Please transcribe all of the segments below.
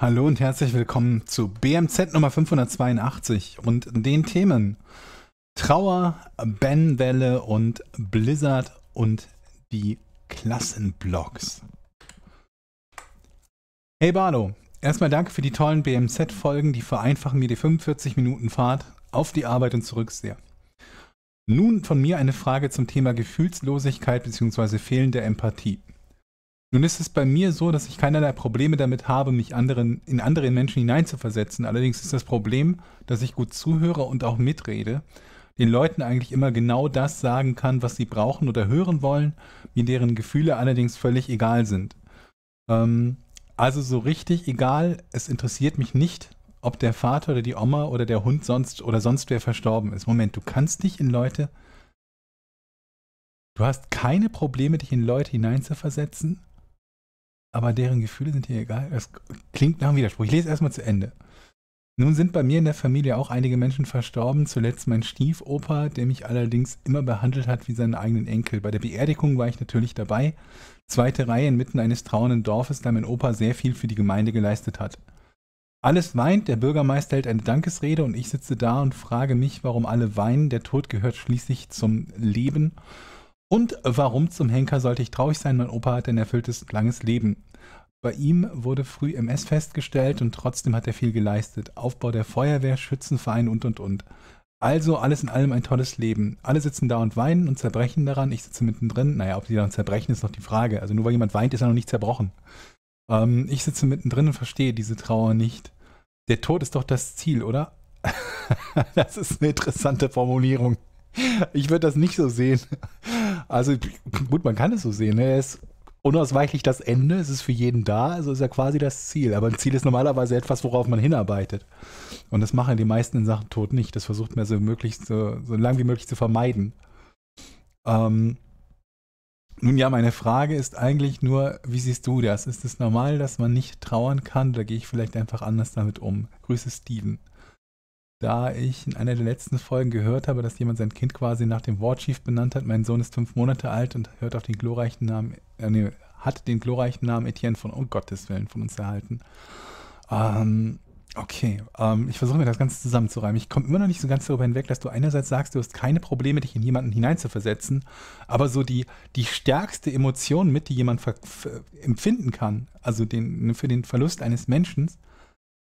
Hallo und herzlich willkommen zu BMZ Nummer 582 und den Themen Trauer, Benwelle und Blizzard und die Klassenblocks. Hey Barlo, erstmal danke für die tollen BMZ-Folgen, die vereinfachen mir die 45 Minuten Fahrt auf die Arbeit und zurück sehr. Nun von mir eine Frage zum Thema Gefühlslosigkeit bzw. fehlende Empathie. Nun ist es bei mir so, dass ich keinerlei Probleme damit habe, mich anderen, in anderen Menschen hineinzuversetzen. Allerdings ist das Problem, dass ich gut zuhöre und auch mitrede, den Leuten eigentlich immer genau das sagen kann, was sie brauchen oder hören wollen, mir deren Gefühle allerdings völlig egal sind. Ähm, also so richtig egal, es interessiert mich nicht, ob der Vater oder die Oma oder der Hund sonst oder sonst wer verstorben ist. Moment, du kannst dich in Leute. Du hast keine Probleme, dich in Leute hineinzuversetzen? aber deren Gefühle sind hier egal. Das klingt nach einem Widerspruch. Ich lese erstmal zu Ende. Nun sind bei mir in der Familie auch einige Menschen verstorben, zuletzt mein Stiefopa, der mich allerdings immer behandelt hat wie seinen eigenen Enkel. Bei der Beerdigung war ich natürlich dabei, zweite Reihe inmitten eines trauernden Dorfes, da mein Opa sehr viel für die Gemeinde geleistet hat. Alles weint, der Bürgermeister hält eine Dankesrede und ich sitze da und frage mich, warum alle weinen, der Tod gehört schließlich zum Leben und warum zum Henker sollte ich traurig sein? Mein Opa hat ein erfülltes, langes Leben. Bei ihm wurde früh MS festgestellt und trotzdem hat er viel geleistet. Aufbau der Feuerwehr, Schützenverein und und und. Also alles in allem ein tolles Leben. Alle sitzen da und weinen und zerbrechen daran. Ich sitze mittendrin. Naja, ob die daran zerbrechen, ist noch die Frage. Also nur weil jemand weint, ist er noch nicht zerbrochen. Ähm, ich sitze mittendrin und verstehe diese Trauer nicht. Der Tod ist doch das Ziel, oder? das ist eine interessante Formulierung. Ich würde das nicht so sehen. Also gut, man kann es so sehen. Ne? Er ist unausweichlich das Ende, es ist für jeden da, also ist er quasi das Ziel. Aber ein Ziel ist normalerweise etwas, worauf man hinarbeitet. Und das machen die meisten in Sachen Tod nicht. Das versucht man so möglichst, so, so lang wie möglich zu vermeiden. Ähm, nun ja, meine Frage ist eigentlich nur, wie siehst du das? Ist es normal, dass man nicht trauern kann? Da gehe ich vielleicht einfach anders damit um. Grüße Steven da ich in einer der letzten Folgen gehört habe, dass jemand sein Kind quasi nach dem Warchief benannt hat. Mein Sohn ist fünf Monate alt und hört auf den glorreichen Namen, äh, nee, hat den glorreichen Namen Etienne von, um oh Gottes Willen, von uns erhalten. Ähm, okay, ähm, ich versuche mir das Ganze zusammenzureimen. Ich komme immer noch nicht so ganz darüber hinweg, dass du einerseits sagst, du hast keine Probleme, dich in jemanden hineinzuversetzen, aber so die, die stärkste Emotion mit, die jemand empfinden kann, also den, für den Verlust eines Menschen,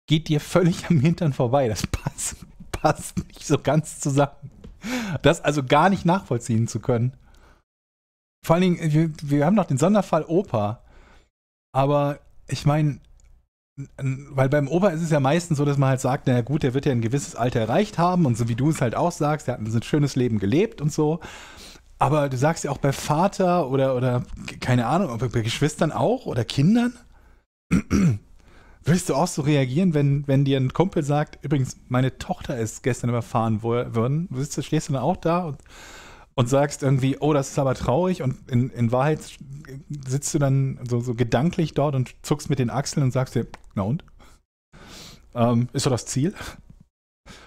geht dir völlig am Hintern vorbei. Das passt, passt nicht so ganz zusammen. Das also gar nicht nachvollziehen zu können. Vor allen Dingen, wir, wir haben noch den Sonderfall Opa. Aber ich meine, weil beim Opa ist es ja meistens so, dass man halt sagt, naja gut, der wird ja ein gewisses Alter erreicht haben und so wie du es halt auch sagst, der hat ein schönes Leben gelebt und so. Aber du sagst ja auch bei Vater oder, oder keine Ahnung, bei Geschwistern auch oder Kindern, Würdest du auch so reagieren, wenn, wenn dir ein Kumpel sagt, übrigens, meine Tochter ist gestern überfahren worden? du, stehst du dann auch da und, und sagst irgendwie, oh, das ist aber traurig und in, in Wahrheit sitzt du dann so, so gedanklich dort und zuckst mit den Achseln und sagst dir, na und? Ähm, ist so das Ziel?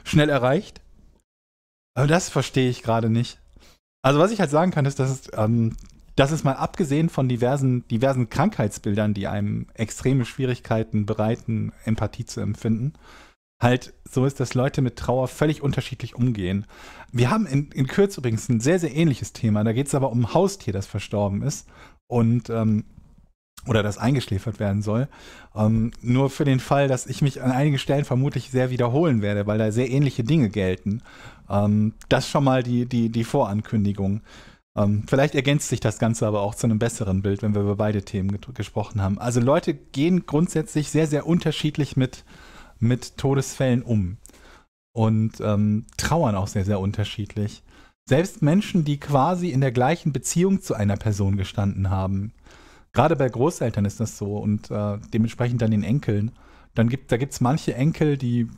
Schnell erreicht? Aber das verstehe ich gerade nicht. Also was ich halt sagen kann, ist, dass es, ähm, das ist mal abgesehen von diversen, diversen Krankheitsbildern, die einem extreme Schwierigkeiten bereiten, Empathie zu empfinden, halt so ist, dass Leute mit Trauer völlig unterschiedlich umgehen. Wir haben in, in Kürz übrigens ein sehr, sehr ähnliches Thema. Da geht es aber um ein Haustier, das verstorben ist und ähm, oder das eingeschläfert werden soll. Ähm, nur für den Fall, dass ich mich an einigen Stellen vermutlich sehr wiederholen werde, weil da sehr ähnliche Dinge gelten. Ähm, das schon mal die, die, die Vorankündigung. Ähm, vielleicht ergänzt sich das Ganze aber auch zu einem besseren Bild, wenn wir über beide Themen gesprochen haben. Also Leute gehen grundsätzlich sehr, sehr unterschiedlich mit, mit Todesfällen um und ähm, trauern auch sehr, sehr unterschiedlich. Selbst Menschen, die quasi in der gleichen Beziehung zu einer Person gestanden haben. Gerade bei Großeltern ist das so und äh, dementsprechend dann den Enkeln. Dann gibt, da gibt es manche Enkel, die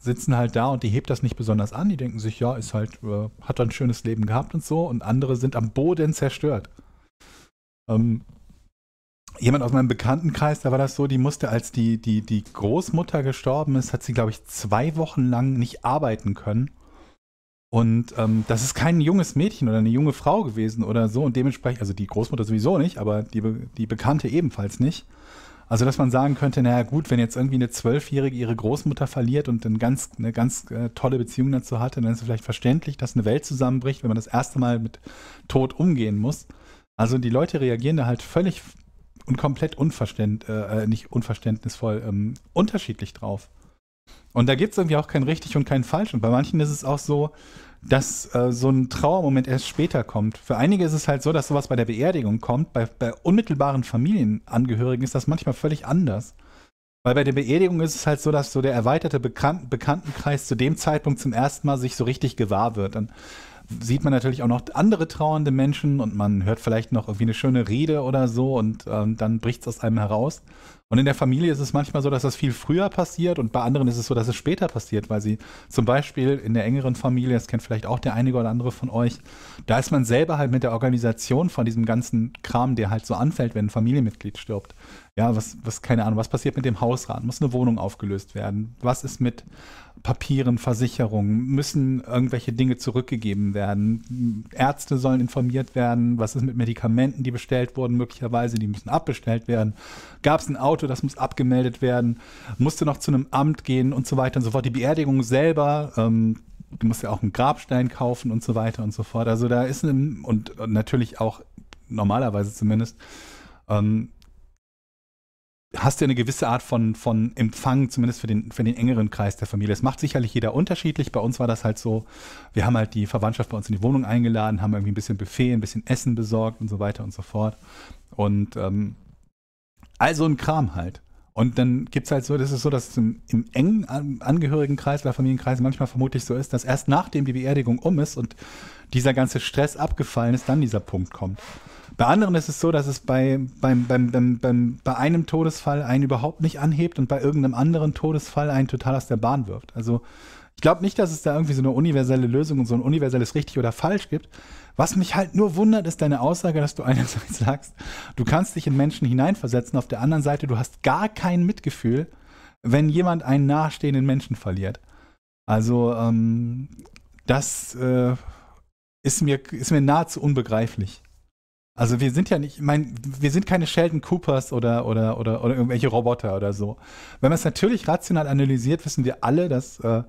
sitzen halt da und die hebt das nicht besonders an. Die denken sich, ja, ist halt, äh, hat ein schönes Leben gehabt und so. Und andere sind am Boden zerstört. Ähm, jemand aus meinem Bekanntenkreis, da war das so, die musste, als die, die, die Großmutter gestorben ist, hat sie, glaube ich, zwei Wochen lang nicht arbeiten können. Und ähm, das ist kein junges Mädchen oder eine junge Frau gewesen oder so. Und dementsprechend, also die Großmutter sowieso nicht, aber die, die Bekannte ebenfalls nicht. Also, dass man sagen könnte, naja, gut, wenn jetzt irgendwie eine Zwölfjährige ihre Großmutter verliert und eine ganz, eine ganz äh, tolle Beziehung dazu hatte, dann ist es vielleicht verständlich, dass eine Welt zusammenbricht, wenn man das erste Mal mit Tod umgehen muss. Also, die Leute reagieren da halt völlig und komplett unverständ, äh, äh nicht unverständnisvoll, ähm, unterschiedlich drauf. Und da gibt es irgendwie auch kein richtig und kein falsch. Und bei manchen ist es auch so, dass äh, so ein Trauermoment erst später kommt. Für einige ist es halt so, dass sowas bei der Beerdigung kommt. Bei, bei unmittelbaren Familienangehörigen ist das manchmal völlig anders. Weil bei der Beerdigung ist es halt so, dass so der erweiterte Bekan Bekanntenkreis zu dem Zeitpunkt zum ersten Mal sich so richtig gewahr wird. Dann sieht man natürlich auch noch andere trauernde Menschen und man hört vielleicht noch irgendwie eine schöne Rede oder so und ähm, dann bricht es aus einem heraus. Und in der Familie ist es manchmal so, dass das viel früher passiert und bei anderen ist es so, dass es später passiert, weil sie zum Beispiel in der engeren Familie, das kennt vielleicht auch der einige oder andere von euch, da ist man selber halt mit der Organisation von diesem ganzen Kram, der halt so anfällt, wenn ein Familienmitglied stirbt. Ja, was, was, keine Ahnung, was passiert mit dem Hausrat? Muss eine Wohnung aufgelöst werden? Was ist mit Papieren, Versicherungen, müssen irgendwelche Dinge zurückgegeben werden. Ärzte sollen informiert werden, was ist mit Medikamenten, die bestellt wurden, möglicherweise, die müssen abbestellt werden. Gab es ein Auto, das muss abgemeldet werden, musste noch zu einem Amt gehen und so weiter und so fort. Die Beerdigung selber, ähm, du musst ja auch einen Grabstein kaufen und so weiter und so fort. Also da ist ein, und, und natürlich auch normalerweise zumindest, ähm, hast du eine gewisse Art von, von Empfang, zumindest für den, für den engeren Kreis der Familie. Das macht sicherlich jeder unterschiedlich. Bei uns war das halt so, wir haben halt die Verwandtschaft bei uns in die Wohnung eingeladen, haben irgendwie ein bisschen Buffet, ein bisschen Essen besorgt und so weiter und so fort. Und ähm, also ein Kram halt. Und dann gibt es halt so, das ist so, dass es im, im engen Angehörigenkreis oder Familienkreis manchmal vermutlich so ist, dass erst nachdem die Beerdigung um ist und dieser ganze Stress abgefallen ist, dann dieser Punkt kommt. Bei anderen ist es so, dass es bei, beim, beim, beim, beim, bei einem Todesfall einen überhaupt nicht anhebt und bei irgendeinem anderen Todesfall einen total aus der Bahn wirft. Also ich glaube nicht, dass es da irgendwie so eine universelle Lösung und so ein universelles richtig oder falsch gibt. Was mich halt nur wundert, ist deine Aussage, dass du einerseits sagst, du kannst dich in Menschen hineinversetzen, auf der anderen Seite, du hast gar kein Mitgefühl, wenn jemand einen nahestehenden Menschen verliert. Also ähm, das äh, ist, mir, ist mir nahezu unbegreiflich. Also wir sind ja nicht, mein, wir sind keine Sheldon Coopers oder, oder, oder, oder irgendwelche Roboter oder so. Wenn man es natürlich rational analysiert, wissen wir alle, dass äh,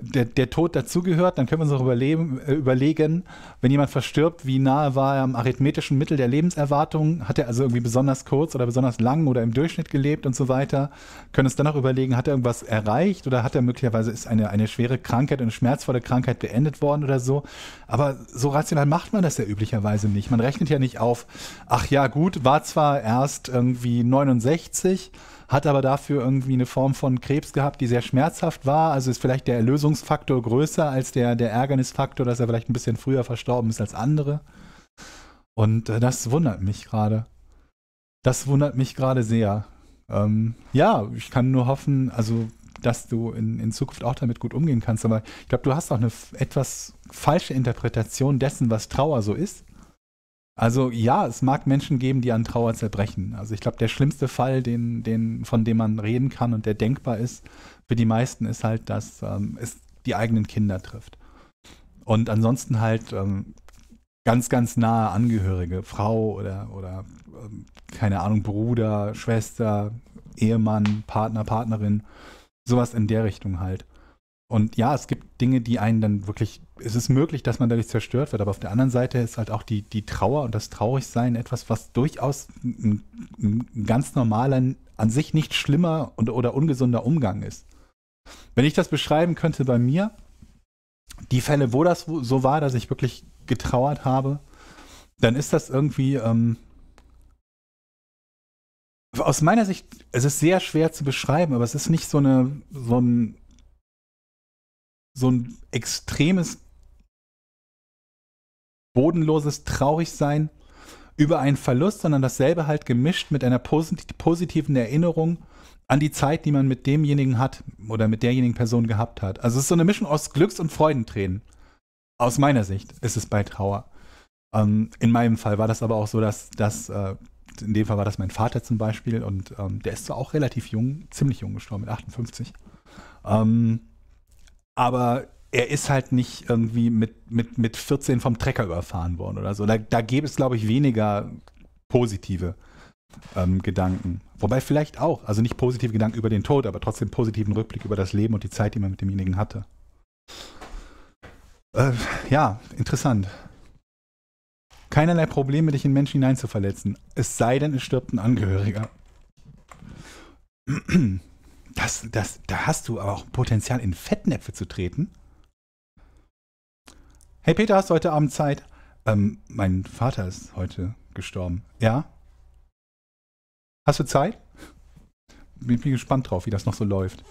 der, der Tod dazugehört, dann können wir uns auch überleben, äh, überlegen, wenn jemand verstirbt, wie nahe war er am arithmetischen Mittel der Lebenserwartung? Hat er also irgendwie besonders kurz oder besonders lang oder im Durchschnitt gelebt und so weiter? Können wir uns dann auch überlegen, hat er irgendwas erreicht oder hat er möglicherweise ist eine, eine schwere Krankheit, eine schmerzvolle Krankheit beendet worden oder so? Aber so rational macht man das ja üblicherweise nicht. Man rechnet ja nicht auf, ach ja, gut, war zwar erst irgendwie 69, hat aber dafür irgendwie eine Form von Krebs gehabt, die sehr schmerzhaft war. Also ist vielleicht der Erlösungsfaktor größer als der, der Ärgernisfaktor, dass er vielleicht ein bisschen früher verstorben ist als andere. Und äh, das wundert mich gerade. Das wundert mich gerade sehr. Ähm, ja, ich kann nur hoffen, also dass du in, in Zukunft auch damit gut umgehen kannst. Aber ich glaube, du hast auch eine etwas falsche Interpretation dessen, was Trauer so ist. Also ja, es mag Menschen geben, die an Trauer zerbrechen. Also ich glaube, der schlimmste Fall, den, den, von dem man reden kann und der denkbar ist, für die meisten ist halt, dass ähm, es die eigenen Kinder trifft. Und ansonsten halt ähm, ganz, ganz nahe Angehörige, Frau oder, oder ähm, keine Ahnung, Bruder, Schwester, Ehemann, Partner, Partnerin, sowas in der Richtung halt. Und ja, es gibt Dinge, die einen dann wirklich, es ist möglich, dass man dadurch zerstört wird, aber auf der anderen Seite ist halt auch die, die Trauer und das Traurigsein etwas, was durchaus ein, ein ganz normaler, an sich nicht schlimmer und, oder ungesunder Umgang ist. Wenn ich das beschreiben könnte bei mir, die Fälle, wo das so war, dass ich wirklich getrauert habe, dann ist das irgendwie, ähm, aus meiner Sicht, es ist sehr schwer zu beschreiben, aber es ist nicht so eine, so ein so ein extremes, bodenloses Traurigsein über einen Verlust, sondern dasselbe halt gemischt mit einer positiven Erinnerung an die Zeit, die man mit demjenigen hat oder mit derjenigen Person gehabt hat. Also es ist so eine Mischung aus Glücks- und Freudentränen. Aus meiner Sicht ist es bei Trauer. Ähm, in meinem Fall war das aber auch so, dass, dass äh, in dem Fall war das mein Vater zum Beispiel und ähm, der ist zwar auch relativ jung, ziemlich jung gestorben mit 58. Ähm, aber er ist halt nicht irgendwie mit, mit, mit 14 vom Trecker überfahren worden oder so. Da, da gäbe es, glaube ich, weniger positive ähm, Gedanken. Wobei vielleicht auch, also nicht positive Gedanken über den Tod, aber trotzdem positiven Rückblick über das Leben und die Zeit, die man mit demjenigen hatte. Äh, ja, interessant. Keinerlei Probleme, dich in Menschen hineinzuverletzen. Es sei denn, es stirbt ein Angehöriger. das, das, da hast du aber auch Potenzial, in Fettnäpfe zu treten. Hey Peter, hast du heute Abend Zeit? Ähm, mein Vater ist heute gestorben. Ja? Hast du Zeit? Bin, bin gespannt drauf, wie das noch so läuft.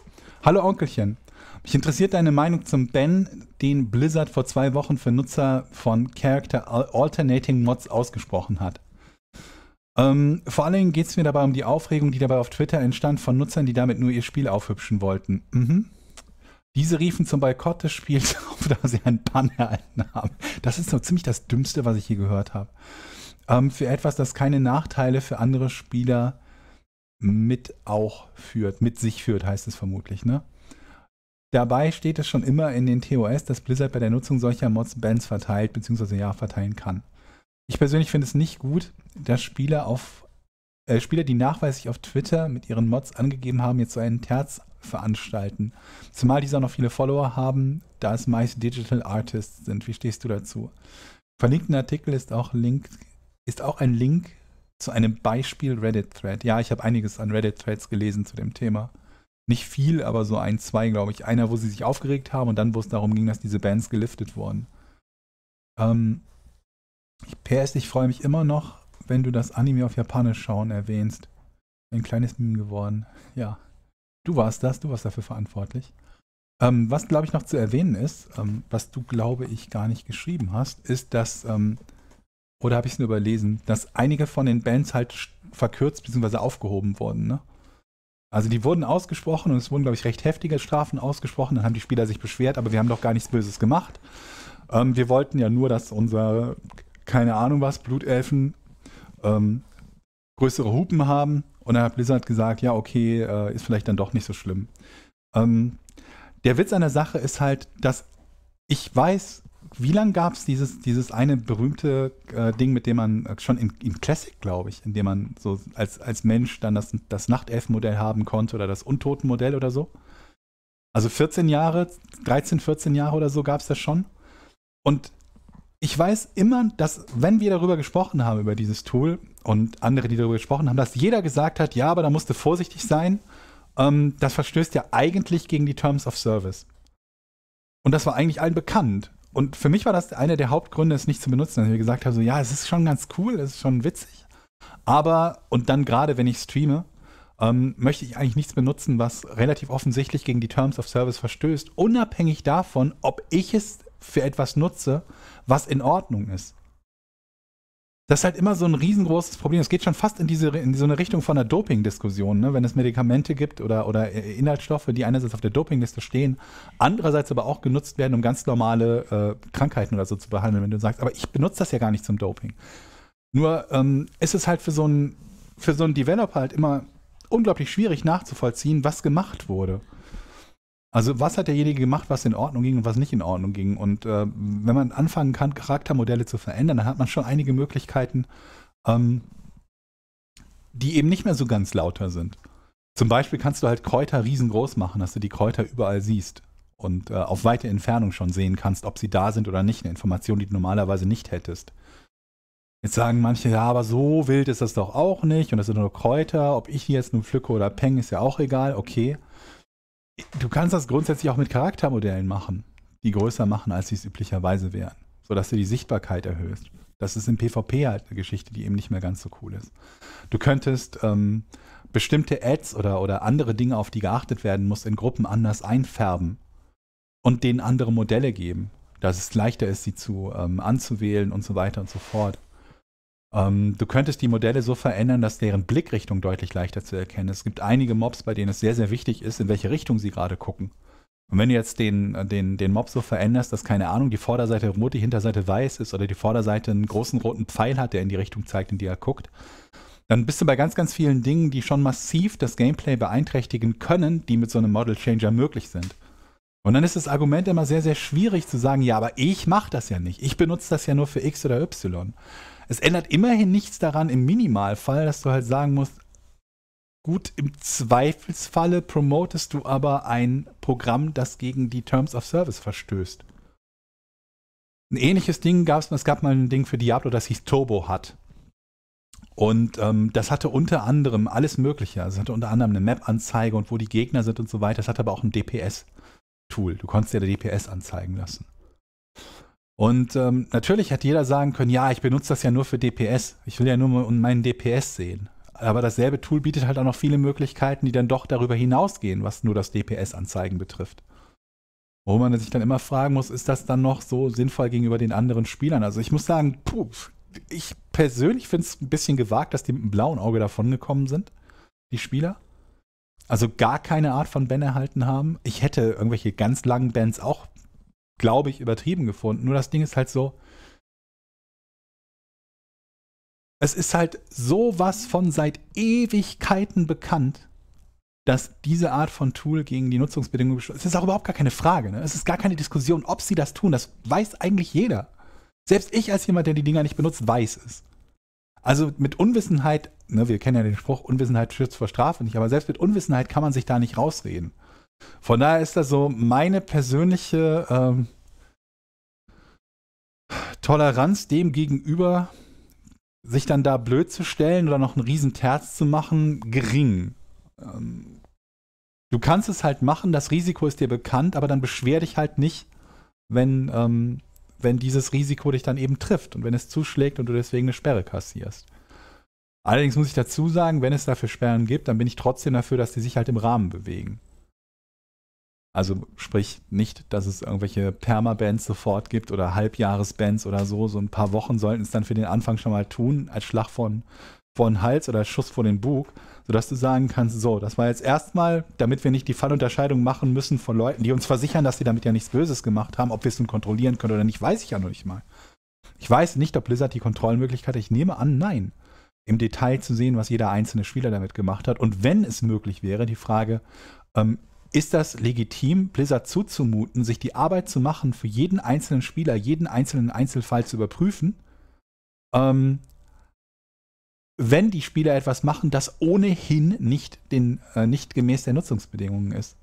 Hallo Onkelchen. Mich interessiert deine Meinung zum Ben, den Blizzard vor zwei Wochen für Nutzer von Character Alternating Mods ausgesprochen hat. Ähm, vor allen Dingen geht es mir dabei um die Aufregung, die dabei auf Twitter entstand von Nutzern, die damit nur ihr Spiel aufhübschen wollten. Mhm. Diese riefen zum Boykott des Spiels auf, da sie einen Bann erhalten haben. Das ist so ziemlich das Dümmste, was ich hier gehört habe. Ähm, für etwas, das keine Nachteile für andere Spieler mit auch führt, mit sich führt, heißt es vermutlich, ne? Dabei steht es schon immer in den TOS, dass Blizzard bei der Nutzung solcher Mods Bands verteilt bzw. ja verteilen kann. Ich persönlich finde es nicht gut, dass Spieler auf äh, Spieler, die nachweislich auf Twitter mit ihren Mods angegeben haben, jetzt so einen Terz veranstalten. Zumal diese auch noch viele Follower haben, da es meist Digital Artists sind. Wie stehst du dazu? Verlinkten Artikel ist auch Link, ist auch ein Link zu einem Beispiel Reddit-Thread. Ja, ich habe einiges an Reddit-Threads gelesen zu dem Thema. Nicht viel, aber so ein, zwei, glaube ich. Einer, wo sie sich aufgeregt haben und dann, wo es darum ging, dass diese Bands geliftet wurden. Ähm, PS, ich freue mich immer noch, wenn du das Anime auf Japanisch schauen erwähnst. Ein kleines Meme geworden. Ja. Du warst das, du warst dafür verantwortlich. Ähm, was, glaube ich, noch zu erwähnen ist, ähm, was du, glaube ich, gar nicht geschrieben hast, ist, dass, ähm, oder habe ich es nur überlesen, dass einige von den Bands halt verkürzt bzw. aufgehoben wurden. Ne? Also die wurden ausgesprochen und es wurden, glaube ich, recht heftige Strafen ausgesprochen. Dann haben die Spieler sich beschwert, aber wir haben doch gar nichts Böses gemacht. Ähm, wir wollten ja nur, dass unser keine Ahnung was, Blutelfen, ähm, größere Hupen haben. Und dann hat Blizzard gesagt, ja, okay, äh, ist vielleicht dann doch nicht so schlimm. Ähm, der Witz an der Sache ist halt, dass ich weiß, wie lange gab es dieses, dieses eine berühmte äh, Ding, mit dem man äh, schon in, in Classic, glaube ich, in dem man so als, als Mensch dann das, das Nachtelfenmodell haben konnte oder das Untotenmodell oder so? Also 14 Jahre, 13, 14 Jahre oder so gab es das schon. Und ich weiß immer, dass wenn wir darüber gesprochen haben, über dieses Tool und andere, die darüber gesprochen haben, dass jeder gesagt hat, ja, aber da musst du vorsichtig sein. Ähm, das verstößt ja eigentlich gegen die Terms of Service. Und das war eigentlich allen bekannt. Und für mich war das einer der Hauptgründe, es nicht zu benutzen, dass ich gesagt habe, so ja, es ist schon ganz cool, es ist schon witzig. Aber, und dann gerade, wenn ich streame, ähm, möchte ich eigentlich nichts benutzen, was relativ offensichtlich gegen die Terms of Service verstößt, unabhängig davon, ob ich es für etwas nutze, was in Ordnung ist. Das ist halt immer so ein riesengroßes Problem. Es geht schon fast in diese in so eine Richtung von der Doping-Diskussion, ne? wenn es Medikamente gibt oder, oder äh, Inhaltsstoffe, die einerseits auf der Dopingliste stehen, andererseits aber auch genutzt werden, um ganz normale äh, Krankheiten oder so zu behandeln, wenn du sagst, aber ich benutze das ja gar nicht zum Doping. Nur ähm, ist es halt für so einen für so einen Developer halt immer unglaublich schwierig nachzuvollziehen, was gemacht wurde. Also was hat derjenige gemacht, was in Ordnung ging und was nicht in Ordnung ging? Und äh, wenn man anfangen kann, Charaktermodelle zu verändern, dann hat man schon einige Möglichkeiten, ähm, die eben nicht mehr so ganz lauter sind. Zum Beispiel kannst du halt Kräuter riesengroß machen, dass du die Kräuter überall siehst und äh, auf weite Entfernung schon sehen kannst, ob sie da sind oder nicht. Eine Information, die du normalerweise nicht hättest. Jetzt sagen manche, ja, aber so wild ist das doch auch nicht und das sind nur Kräuter. Ob ich die jetzt nun pflücke oder peng, ist ja auch egal. Okay. Du kannst das grundsätzlich auch mit Charaktermodellen machen, die größer machen, als sie es üblicherweise wären, sodass du die Sichtbarkeit erhöhst. Das ist im PvP halt eine Geschichte, die eben nicht mehr ganz so cool ist. Du könntest ähm, bestimmte Ads oder, oder andere Dinge, auf die geachtet werden muss, in Gruppen anders einfärben und denen andere Modelle geben, dass es leichter ist, sie zu ähm, anzuwählen und so weiter und so fort. Ähm, du könntest die Modelle so verändern, dass deren Blickrichtung deutlich leichter zu erkennen ist. Es gibt einige Mobs, bei denen es sehr, sehr wichtig ist, in welche Richtung sie gerade gucken. Und wenn du jetzt den, äh, den, den Mob so veränderst, dass, keine Ahnung, die Vorderseite rot, die Hinterseite weiß ist oder die Vorderseite einen großen roten Pfeil hat, der in die Richtung zeigt, in die er guckt, dann bist du bei ganz, ganz vielen Dingen, die schon massiv das Gameplay beeinträchtigen können, die mit so einem Model Changer möglich sind. Und dann ist das Argument immer sehr, sehr schwierig zu sagen, ja, aber ich mache das ja nicht. Ich benutze das ja nur für X oder Y. Es ändert immerhin nichts daran im Minimalfall, dass du halt sagen musst, gut, im Zweifelsfalle promotest du aber ein Programm, das gegen die Terms of Service verstößt. Ein ähnliches Ding gab es, es gab mal ein Ding für Diablo, das hieß Turbo hat. Und ähm, das hatte unter anderem alles Mögliche. Also es hatte unter anderem eine Map-Anzeige und wo die Gegner sind und so weiter. Es hatte aber auch ein DPS. Tool. Du konntest ja der DPS anzeigen lassen. Und ähm, natürlich hätte jeder sagen können, ja, ich benutze das ja nur für DPS. Ich will ja nur meinen DPS sehen. Aber dasselbe Tool bietet halt auch noch viele Möglichkeiten, die dann doch darüber hinausgehen, was nur das DPS-Anzeigen betrifft. Wo man sich dann immer fragen muss, ist das dann noch so sinnvoll gegenüber den anderen Spielern? Also ich muss sagen, puh, ich persönlich finde es ein bisschen gewagt, dass die mit einem blauen Auge davon gekommen sind, die Spieler also gar keine Art von Ben erhalten haben. Ich hätte irgendwelche ganz langen Bands auch, glaube ich, übertrieben gefunden. Nur das Ding ist halt so. Es ist halt sowas von seit Ewigkeiten bekannt, dass diese Art von Tool gegen die Nutzungsbedingungen Es ist auch überhaupt gar keine Frage. Ne? Es ist gar keine Diskussion, ob sie das tun. Das weiß eigentlich jeder. Selbst ich als jemand, der die Dinger nicht benutzt, weiß es. Also mit Unwissenheit, ne, wir kennen ja den Spruch, Unwissenheit schützt vor Strafe nicht, aber selbst mit Unwissenheit kann man sich da nicht rausreden. Von daher ist das so meine persönliche ähm, Toleranz dem gegenüber, sich dann da blöd zu stellen oder noch einen riesen Terz zu machen, gering. Ähm, du kannst es halt machen, das Risiko ist dir bekannt, aber dann beschwer dich halt nicht, wenn ähm, wenn dieses Risiko dich dann eben trifft und wenn es zuschlägt und du deswegen eine Sperre kassierst. Allerdings muss ich dazu sagen, wenn es dafür Sperren gibt, dann bin ich trotzdem dafür, dass die sich halt im Rahmen bewegen. Also sprich nicht, dass es irgendwelche Permabands sofort gibt oder Halbjahresbands oder so. So ein paar Wochen sollten es dann für den Anfang schon mal tun, als Schlag von, vor den Hals oder Schuss vor den Bug sodass du sagen kannst, so, das war jetzt erstmal, damit wir nicht die Fallunterscheidung machen müssen von Leuten, die uns versichern, dass sie damit ja nichts Böses gemacht haben, ob wir es nun kontrollieren können oder nicht, weiß ich ja noch nicht mal. Ich weiß nicht, ob Blizzard die Kontrollmöglichkeit hat. Ich nehme an, nein. Im Detail zu sehen, was jeder einzelne Spieler damit gemacht hat. Und wenn es möglich wäre, die Frage, ähm, ist das legitim, Blizzard zuzumuten, sich die Arbeit zu machen, für jeden einzelnen Spieler, jeden einzelnen Einzelfall zu überprüfen? Ähm, wenn die Spieler etwas machen, das ohnehin nicht, den, äh, nicht gemäß der Nutzungsbedingungen ist.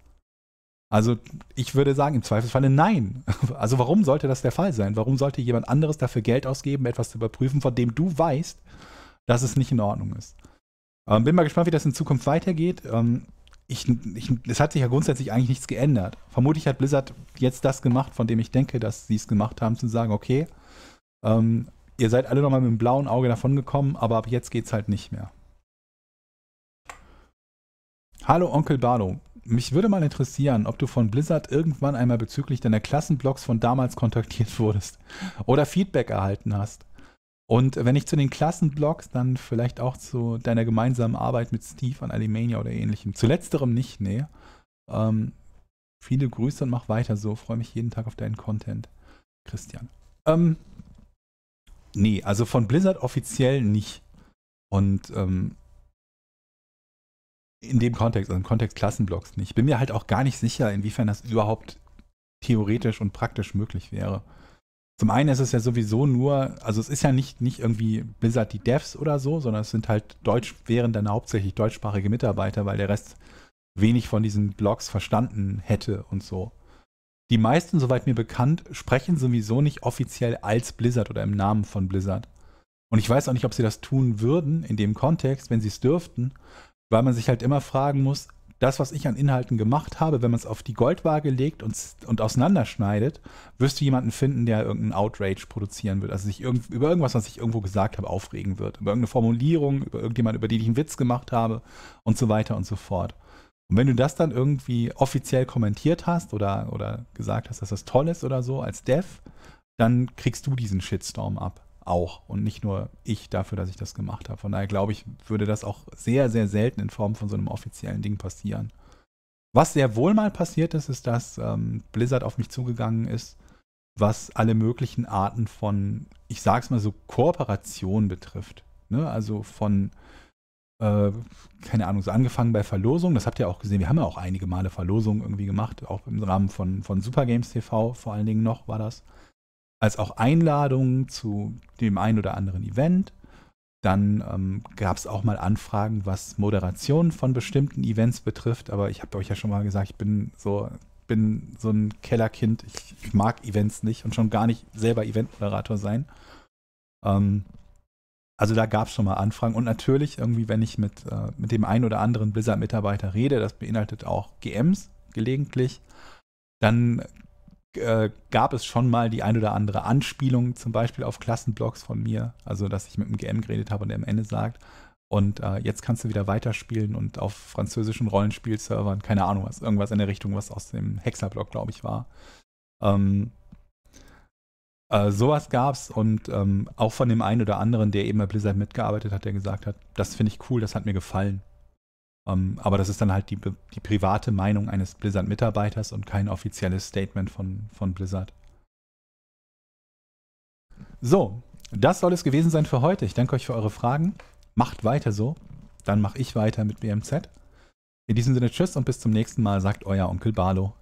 Also ich würde sagen, im Zweifelsfalle nein. Also warum sollte das der Fall sein? Warum sollte jemand anderes dafür Geld ausgeben, etwas zu überprüfen, von dem du weißt, dass es nicht in Ordnung ist? Ähm, bin mal gespannt, wie das in Zukunft weitergeht. Ähm, ich, ich, es hat sich ja grundsätzlich eigentlich nichts geändert. Vermutlich hat Blizzard jetzt das gemacht, von dem ich denke, dass sie es gemacht haben, zu sagen, okay, ähm, ihr seid alle nochmal mit dem blauen Auge davongekommen, aber ab jetzt geht's halt nicht mehr. Hallo Onkel Barlow. Mich würde mal interessieren, ob du von Blizzard irgendwann einmal bezüglich deiner Klassenblogs von damals kontaktiert wurdest oder Feedback erhalten hast. Und wenn nicht zu den Klassenblogs, dann vielleicht auch zu deiner gemeinsamen Arbeit mit Steve an Alimania oder ähnlichem. Zu letzterem nicht, nee. Ähm, viele Grüße und mach weiter so. Freue mich jeden Tag auf deinen Content. Christian. Ähm, Nee, also von Blizzard offiziell nicht. Und ähm, in dem Kontext, also im Kontext Klassenblocks nicht. Ich bin mir halt auch gar nicht sicher, inwiefern das überhaupt theoretisch und praktisch möglich wäre. Zum einen ist es ja sowieso nur, also es ist ja nicht, nicht irgendwie Blizzard die Devs oder so, sondern es sind halt deutsch, wären dann hauptsächlich deutschsprachige Mitarbeiter, weil der Rest wenig von diesen Blogs verstanden hätte und so. Die meisten, soweit mir bekannt, sprechen sowieso nicht offiziell als Blizzard oder im Namen von Blizzard. Und ich weiß auch nicht, ob sie das tun würden in dem Kontext, wenn sie es dürften, weil man sich halt immer fragen muss, das, was ich an Inhalten gemacht habe, wenn man es auf die Goldwaage legt und, und auseinanderschneidet, wirst du jemanden finden, der irgendeinen Outrage produzieren wird. Also sich irgend, über irgendwas, was ich irgendwo gesagt habe, aufregen wird. Über irgendeine Formulierung, über irgendjemanden, über den ich einen Witz gemacht habe und so weiter und so fort. Und wenn du das dann irgendwie offiziell kommentiert hast oder, oder gesagt hast, dass das toll ist oder so als Dev, dann kriegst du diesen Shitstorm ab. Auch. Und nicht nur ich dafür, dass ich das gemacht habe. Von daher glaube ich, würde das auch sehr, sehr selten in Form von so einem offiziellen Ding passieren. Was sehr wohl mal passiert ist, ist, dass ähm, Blizzard auf mich zugegangen ist, was alle möglichen Arten von, ich sag's mal so, Kooperation betrifft. Ne? Also von äh, keine Ahnung, so angefangen bei Verlosungen. Das habt ihr auch gesehen. Wir haben ja auch einige Male Verlosungen irgendwie gemacht, auch im Rahmen von, von Super TV vor allen Dingen noch war das. Als auch Einladungen zu dem einen oder anderen Event. Dann ähm, gab es auch mal Anfragen, was Moderation von bestimmten Events betrifft. Aber ich habe euch ja schon mal gesagt, ich bin so, bin so ein Kellerkind. Ich, ich mag Events nicht und schon gar nicht selber Eventmoderator sein. Ähm, also da gab es schon mal Anfragen. Und natürlich irgendwie, wenn ich mit, äh, mit dem einen oder anderen Blizzard-Mitarbeiter rede, das beinhaltet auch GMs gelegentlich, dann äh, gab es schon mal die ein oder andere Anspielung, zum Beispiel auf Klassenblogs von mir. Also, dass ich mit einem GM geredet habe und der am Ende sagt, und äh, jetzt kannst du wieder weiterspielen und auf französischen Rollenspielservern, keine Ahnung was, irgendwas in der Richtung, was aus dem hexer glaube ich, war. Ähm, äh, sowas es und ähm, auch von dem einen oder anderen, der eben bei Blizzard mitgearbeitet hat, der gesagt hat, das finde ich cool, das hat mir gefallen. Ähm, aber das ist dann halt die, die private Meinung eines Blizzard-Mitarbeiters und kein offizielles Statement von, von Blizzard. So, das soll es gewesen sein für heute. Ich danke euch für eure Fragen. Macht weiter so. Dann mache ich weiter mit BMZ. In diesem Sinne, tschüss und bis zum nächsten Mal, sagt euer Onkel Barlo.